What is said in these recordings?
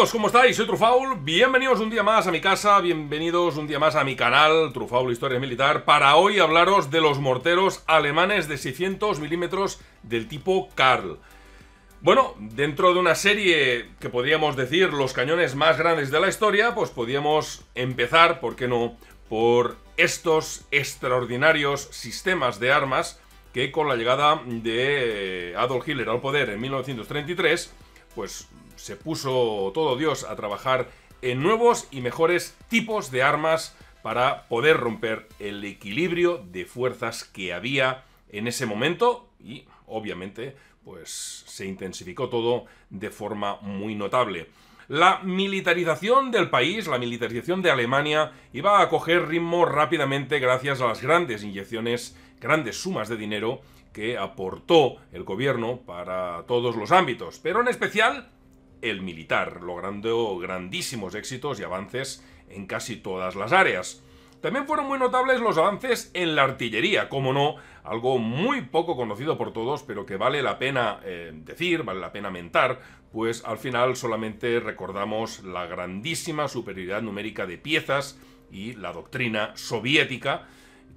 todos, ¿cómo estáis? Soy Trufaul, bienvenidos un día más a mi casa, bienvenidos un día más a mi canal Trufaul Historia Militar para hoy hablaros de los morteros alemanes de 600 milímetros del tipo Karl. Bueno, dentro de una serie que podríamos decir los cañones más grandes de la historia, pues podríamos empezar, ¿por qué no?, por estos extraordinarios sistemas de armas que con la llegada de Adolf Hitler al poder en 1933, pues se puso todo Dios a trabajar en nuevos y mejores tipos de armas para poder romper el equilibrio de fuerzas que había en ese momento y obviamente pues se intensificó todo de forma muy notable. La militarización del país, la militarización de Alemania, iba a coger ritmo rápidamente gracias a las grandes inyecciones, grandes sumas de dinero que aportó el gobierno para todos los ámbitos, pero en especial el militar, logrando grandísimos éxitos y avances en casi todas las áreas. También fueron muy notables los avances en la artillería, como no, algo muy poco conocido por todos, pero que vale la pena eh, decir, vale la pena mentar, pues al final solamente recordamos la grandísima superioridad numérica de piezas y la doctrina soviética,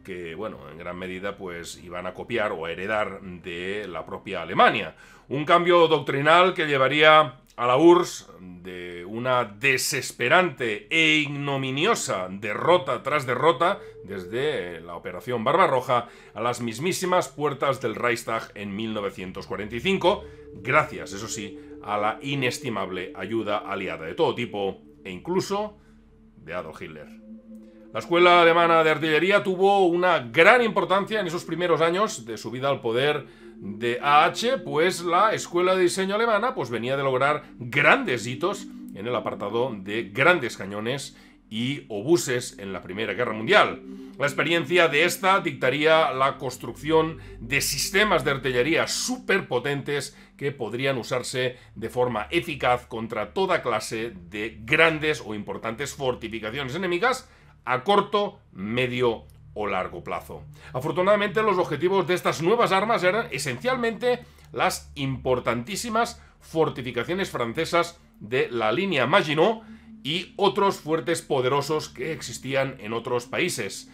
que, bueno, en gran medida pues iban a copiar o a heredar de la propia Alemania. Un cambio doctrinal que llevaría a la URSS de una desesperante e ignominiosa derrota tras derrota desde la Operación Barbarroja a las mismísimas puertas del Reichstag en 1945, gracias, eso sí, a la inestimable ayuda aliada de todo tipo e incluso de Adolf Hitler. La Escuela Alemana de Artillería tuvo una gran importancia en esos primeros años de su vida al poder de AH, pues la Escuela de Diseño Alemana pues venía de lograr grandes hitos en el apartado de grandes cañones y obuses en la Primera Guerra Mundial. La experiencia de esta dictaría la construcción de sistemas de artillería superpotentes que podrían usarse de forma eficaz contra toda clase de grandes o importantes fortificaciones enemigas a corto, medio o largo plazo. Afortunadamente los objetivos de estas nuevas armas eran esencialmente las importantísimas fortificaciones francesas de la línea Maginot y otros fuertes poderosos que existían en otros países.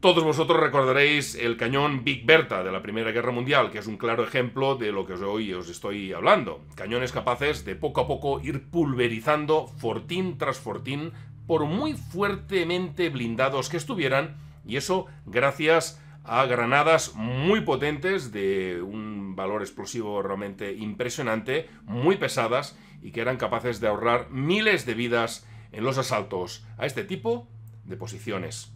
Todos vosotros recordaréis el cañón Big Bertha de la Primera Guerra Mundial, que es un claro ejemplo de lo que hoy os estoy hablando. Cañones capaces de poco a poco ir pulverizando fortín tras fortín por muy fuertemente blindados que estuvieran, y eso gracias a granadas muy potentes de un valor explosivo realmente impresionante, muy pesadas y que eran capaces de ahorrar miles de vidas en los asaltos a este tipo de posiciones.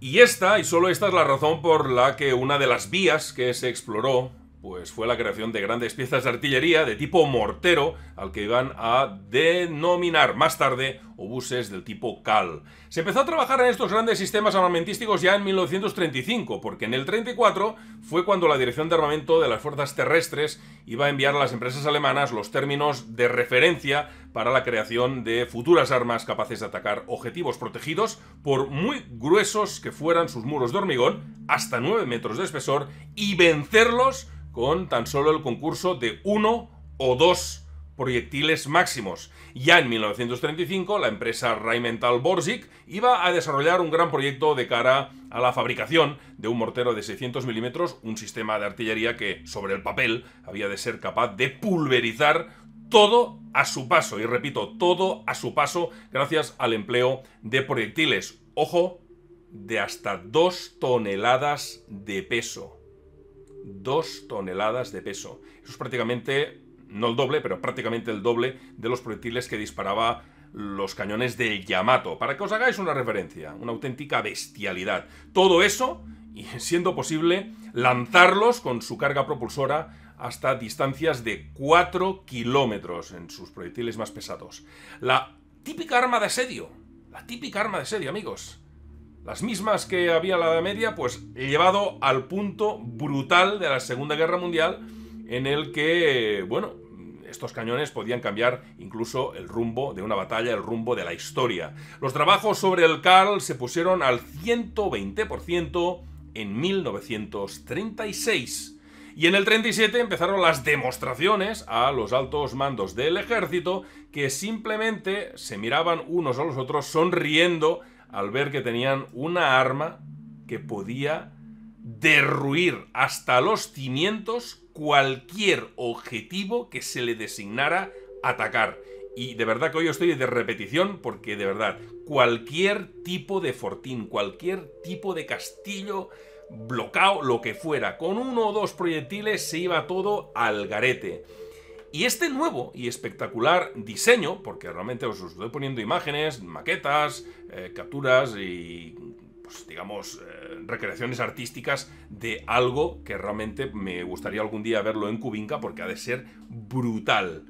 Y esta, y solo esta es la razón por la que una de las vías que se exploró pues fue la creación de grandes piezas de artillería de tipo mortero, al que iban a denominar más tarde obuses del tipo Cal. Se empezó a trabajar en estos grandes sistemas armamentísticos ya en 1935, porque en el 34 fue cuando la Dirección de Armamento de las Fuerzas Terrestres iba a enviar a las empresas alemanas los términos de referencia para la creación de futuras armas capaces de atacar objetivos protegidos por muy gruesos que fueran sus muros de hormigón, hasta 9 metros de espesor, y vencerlos con tan solo el concurso de uno o dos proyectiles máximos. Ya en 1935, la empresa Rheinmetall Borsig iba a desarrollar un gran proyecto de cara a la fabricación de un mortero de 600 milímetros, un sistema de artillería que, sobre el papel, había de ser capaz de pulverizar todo a su paso, y repito, todo a su paso gracias al empleo de proyectiles, ojo, de hasta 2 toneladas de peso. 2 toneladas de peso. Eso es prácticamente, no el doble, pero prácticamente el doble de los proyectiles que disparaba los cañones de Yamato. Para que os hagáis una referencia, una auténtica bestialidad. Todo eso, y siendo posible, lanzarlos con su carga propulsora hasta distancias de 4 kilómetros en sus proyectiles más pesados. La típica arma de asedio. La típica arma de asedio, amigos. Las mismas que había en la Edad Media, pues llevado al punto brutal de la Segunda Guerra Mundial, en el que, bueno, estos cañones podían cambiar incluso el rumbo de una batalla, el rumbo de la historia. Los trabajos sobre el Karl se pusieron al 120% en 1936. Y en el 37 empezaron las demostraciones a los altos mandos del ejército que simplemente se miraban unos a los otros sonriendo al ver que tenían una arma que podía derruir hasta los cimientos cualquier objetivo que se le designara atacar. Y de verdad que hoy estoy de repetición porque de verdad, cualquier tipo de fortín, cualquier tipo de castillo, bloqueado lo que fuera, con uno o dos proyectiles se iba todo al garete. Y este nuevo y espectacular diseño, porque realmente os estoy poniendo imágenes, maquetas, eh, capturas y, pues, digamos, eh, recreaciones artísticas de algo que realmente me gustaría algún día verlo en Cubinca porque ha de ser brutal.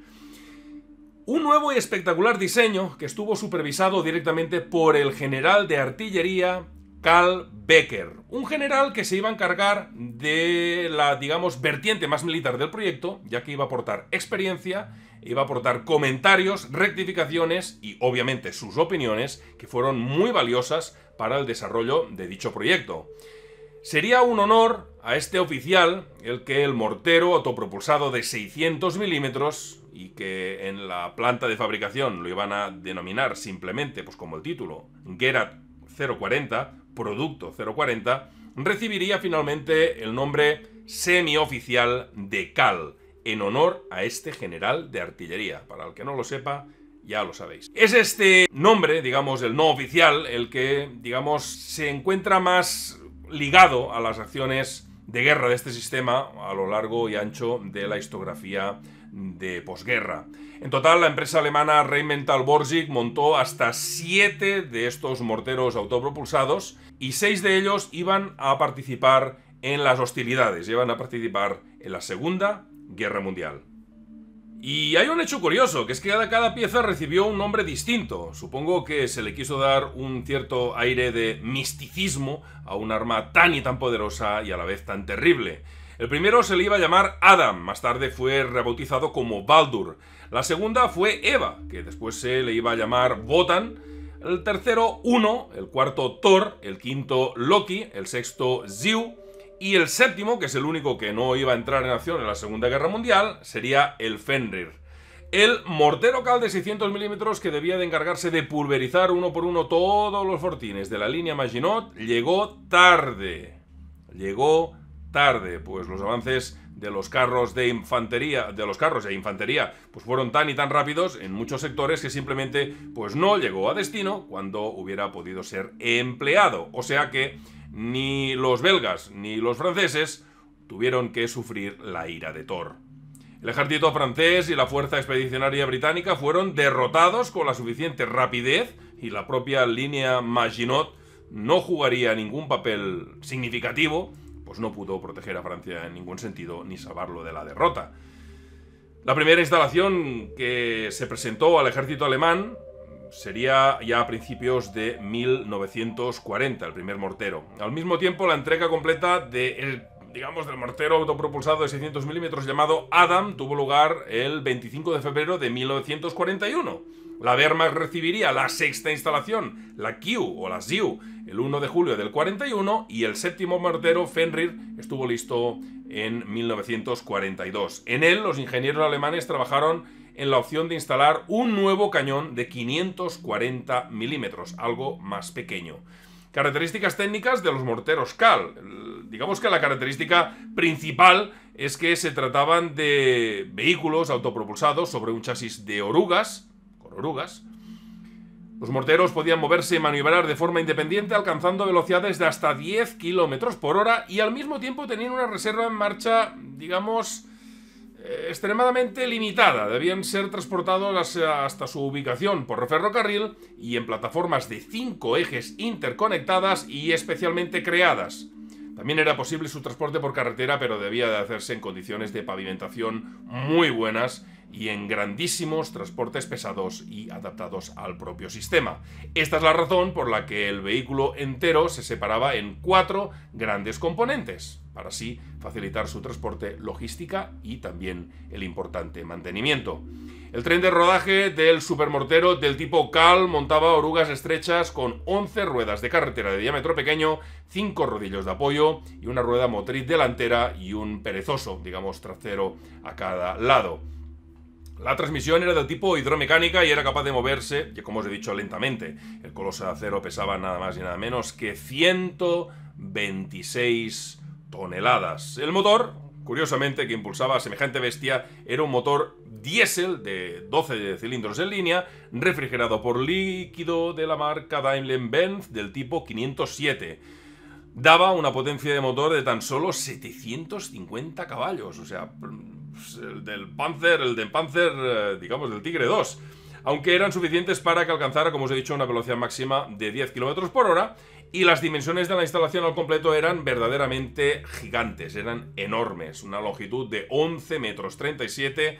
Un nuevo y espectacular diseño que estuvo supervisado directamente por el general de artillería Carl Becker, un general que se iba a encargar de la, digamos, vertiente más militar del proyecto, ya que iba a aportar experiencia, iba a aportar comentarios, rectificaciones y obviamente sus opiniones, que fueron muy valiosas para el desarrollo de dicho proyecto. Sería un honor a este oficial el que el mortero autopropulsado de 600 milímetros y que en la planta de fabricación lo iban a denominar simplemente, pues como el título, Gerard 040, producto 040, recibiría finalmente el nombre semioficial de Cal, en honor a este general de artillería. Para el que no lo sepa, ya lo sabéis. Es este nombre, digamos, el no oficial, el que, digamos, se encuentra más ligado a las acciones de guerra de este sistema a lo largo y ancho de la historiografía de posguerra. En total, la empresa alemana Rheinmetall borsig montó hasta siete de estos morteros autopropulsados y seis de ellos iban a participar en las hostilidades, iban a participar en la Segunda Guerra Mundial. Y hay un hecho curioso, que es que cada pieza recibió un nombre distinto. Supongo que se le quiso dar un cierto aire de misticismo a un arma tan y tan poderosa y a la vez tan terrible. El primero se le iba a llamar Adam, más tarde fue rebautizado como Baldur. La segunda fue Eva, que después se le iba a llamar Botan. El tercero Uno, el cuarto Thor, el quinto Loki, el sexto Ziu y el séptimo, que es el único que no iba a entrar en acción en la Segunda Guerra Mundial, sería el Fenrir. El mortero cal de 600 milímetros que debía de encargarse de pulverizar uno por uno todos los fortines de la línea Maginot llegó tarde. Llegó tarde, pues los avances de los carros de infantería, de los carros de infantería, pues fueron tan y tan rápidos en muchos sectores que simplemente pues no llegó a destino cuando hubiera podido ser empleado. O sea que ni los belgas ni los franceses tuvieron que sufrir la ira de Thor. El ejército francés y la fuerza expedicionaria británica fueron derrotados con la suficiente rapidez y la propia línea Maginot no jugaría ningún papel significativo pues no pudo proteger a Francia en ningún sentido ni salvarlo de la derrota. La primera instalación que se presentó al ejército alemán sería ya a principios de 1940, el primer mortero. Al mismo tiempo, la entrega completa de digamos, del mortero autopropulsado de 600 milímetros llamado Adam tuvo lugar el 25 de febrero de 1941 la Wehrmacht recibiría la sexta instalación, la Q o la Ziu, el 1 de julio del 41 y el séptimo mortero Fenrir estuvo listo en 1942. En él los ingenieros alemanes trabajaron en la opción de instalar un nuevo cañón de 540 milímetros, algo más pequeño. Características técnicas de los morteros Cal. Digamos que la característica principal es que se trataban de vehículos autopropulsados sobre un chasis de orugas, orugas. Los morteros podían moverse y maniobrar de forma independiente alcanzando velocidades de hasta 10 km por hora y al mismo tiempo tenían una reserva en marcha, digamos, eh, extremadamente limitada. Debían ser transportados hasta su ubicación por ferrocarril y en plataformas de 5 ejes interconectadas y especialmente creadas. También era posible su transporte por carretera, pero debía de hacerse en condiciones de pavimentación muy buenas y en grandísimos transportes pesados y adaptados al propio sistema. Esta es la razón por la que el vehículo entero se separaba en cuatro grandes componentes, para así facilitar su transporte, logística y también el importante mantenimiento. El tren de rodaje del supermortero del tipo Cal montaba orugas estrechas con 11 ruedas de carretera de diámetro pequeño, 5 rodillos de apoyo y una rueda motriz delantera y un perezoso, digamos, trasero a cada lado. La transmisión era del tipo hidromecánica y era capaz de moverse, como os he dicho, lentamente. El coloso de acero pesaba nada más y nada menos que 126 toneladas. El motor, curiosamente, que impulsaba a semejante bestia, era un motor diésel de 12 cilindros en línea, refrigerado por líquido de la marca Daimler-Benz del tipo 507 daba una potencia de motor de tan solo 750 caballos, o sea, pues, el del Panzer, el del Panzer, eh, digamos, del Tigre 2, aunque eran suficientes para que alcanzara, como os he dicho, una velocidad máxima de 10 km por hora, y las dimensiones de la instalación al completo eran verdaderamente gigantes, eran enormes, una longitud de 11 metros 37,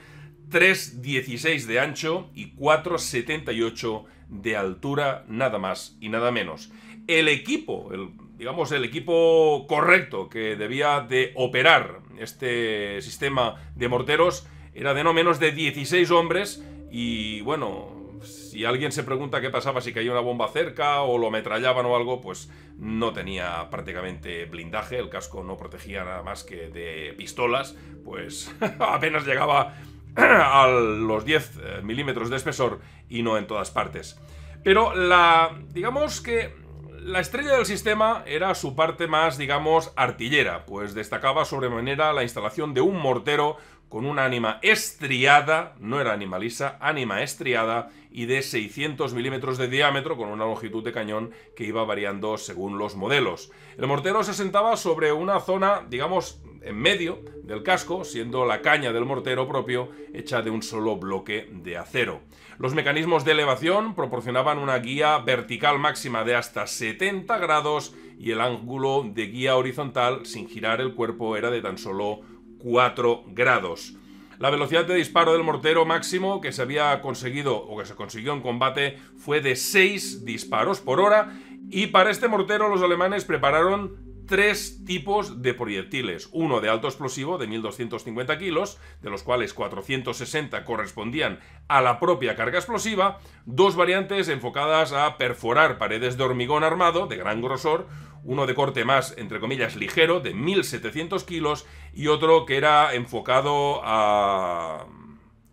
3,16 de ancho y 4,78 de altura, nada más y nada menos. El equipo, el digamos, el equipo correcto que debía de operar este sistema de morteros era de no menos de 16 hombres y bueno, si alguien se pregunta qué pasaba si caía una bomba cerca o lo ametrallaban o algo, pues no tenía prácticamente blindaje, el casco no protegía nada más que de pistolas, pues apenas llegaba a los 10 eh, milímetros de espesor y no en todas partes. Pero la, digamos que la estrella del sistema era su parte más, digamos, artillera, pues destacaba sobremanera la instalación de un mortero con una ánima estriada, no era ánima lisa, ánima estriada y de 600 milímetros de diámetro con una longitud de cañón que iba variando según los modelos. El mortero se sentaba sobre una zona, digamos, en medio del casco, siendo la caña del mortero propio hecha de un solo bloque de acero. Los mecanismos de elevación proporcionaban una guía vertical máxima de hasta 70 grados y el ángulo de guía horizontal sin girar el cuerpo era de tan solo 4 grados. La velocidad de disparo del mortero máximo que se había conseguido o que se consiguió en combate fue de 6 disparos por hora y para este mortero los alemanes prepararon tres tipos de proyectiles. Uno de alto explosivo de 1.250 kilos, de los cuales 460 correspondían a la propia carga explosiva. Dos variantes enfocadas a perforar paredes de hormigón armado de gran grosor. Uno de corte más, entre comillas, ligero, de 1.700 kilos. Y otro que era enfocado a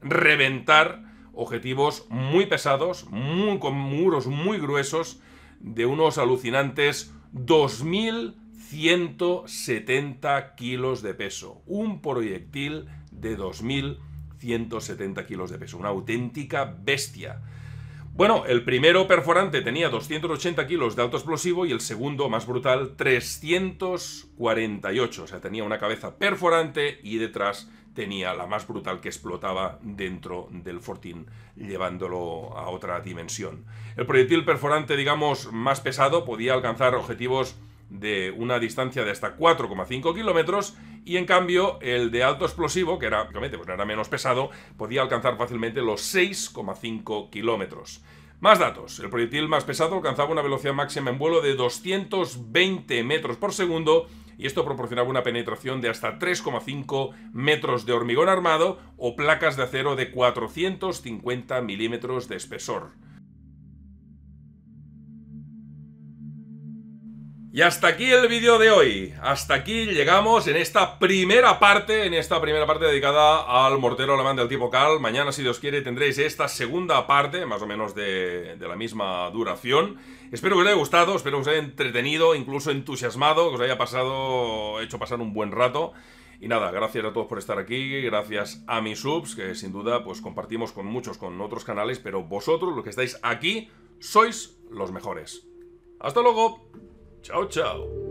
reventar objetivos muy pesados, con muros muy gruesos, de unos alucinantes 2000 170 kilos de peso. Un proyectil de 2.170 kilos de peso. Una auténtica bestia. Bueno, el primero perforante tenía 280 kilos de alto explosivo y el segundo, más brutal, 348. O sea, tenía una cabeza perforante y detrás tenía la más brutal que explotaba dentro del fortín, llevándolo a otra dimensión. El proyectil perforante, digamos, más pesado podía alcanzar objetivos de una distancia de hasta 4,5 kilómetros y en cambio el de alto explosivo, que era, pues, era menos pesado, podía alcanzar fácilmente los 6,5 kilómetros. Más datos. El proyectil más pesado alcanzaba una velocidad máxima en vuelo de 220 metros por segundo y esto proporcionaba una penetración de hasta 3,5 metros de hormigón armado o placas de acero de 450 milímetros de espesor. Y hasta aquí el vídeo de hoy. Hasta aquí llegamos en esta primera parte, en esta primera parte dedicada al mortero alemán del tipo Cal. Mañana, si Dios quiere, tendréis esta segunda parte, más o menos de, la misma duración. Espero que os haya gustado, espero que os haya entretenido, incluso entusiasmado, que os haya pasado, hecho pasar un buen rato. Y nada, gracias a todos por estar aquí, gracias a mis subs, que sin duda pues compartimos con muchos, con otros canales, pero vosotros, los que estáis aquí, sois los mejores. ¡Hasta luego! Ciao, ciao.